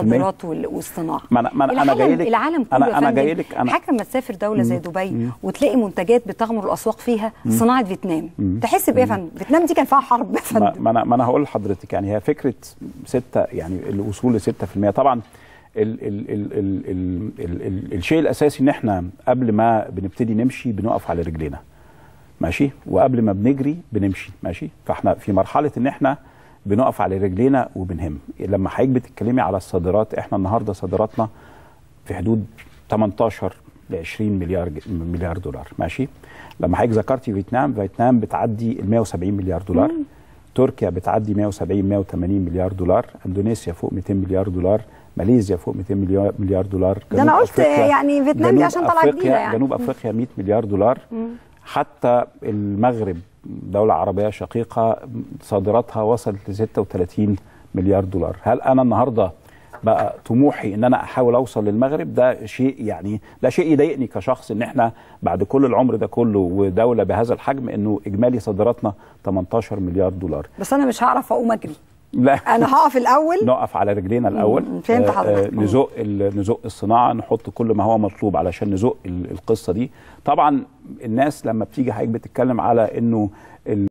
الصادرات والصناعه ما انا ما انا جاي لك العالم كله انا انا جاي لك انا حاجه لما تسافر دوله زي دبي مم. وتلاقي منتجات بتغمر الاسواق فيها صناعه فيتنام تحس بايه يا فندم؟ فيتنام دي كان فيها حرب يا فندم ما انا ما انا هقول لحضرتك يعني هي فكره سته يعني الوصول ل 6% طبعا الشيء الاساسي ان احنا قبل ما بنبتدي نمشي بنقف على رجلينا ماشي وقبل ما بنجري بنمشي ماشي فاحنا في مرحله ان احنا بنقف على رجلينا وبنهم لما حضرتك بتتكلمي على الصادرات احنا النهارده صادراتنا في حدود 18 ل 20 مليار مليار دولار ماشي لما حضرتك ذكرتي فيتنام فيتنام بتعدي ال 170 مليار دولار مم. تركيا بتعدي 170 180 مليار دولار اندونيسيا فوق 200 مليار دولار ماليزيا فوق 200 مليار مليار دولار ده انا قلت يعني فيتنام دي عشان طلعت جديده يعني جنوب افريقيا 100 مليار دولار مم. حتى المغرب دولة عربية شقيقة صادراتها وصلت ل 36 مليار دولار هل أنا النهاردة بقى طموحي ان انا احاول اوصل للمغرب ده شيء يعني ده شيء يضايقني كشخص ان احنا بعد كل العمر ده كله ودوله بهذا الحجم انه اجمالي صادراتنا 18 مليار دولار بس انا مش هعرف اقوم اجري لا انا هقف الاول نقف على رجلينا الاول فهمت آه، آه، حضرتك نزق نزق الصناعه نحط كل ما هو مطلوب علشان نزق القصه دي طبعا الناس لما بتيجي حضرتك بتتكلم على انه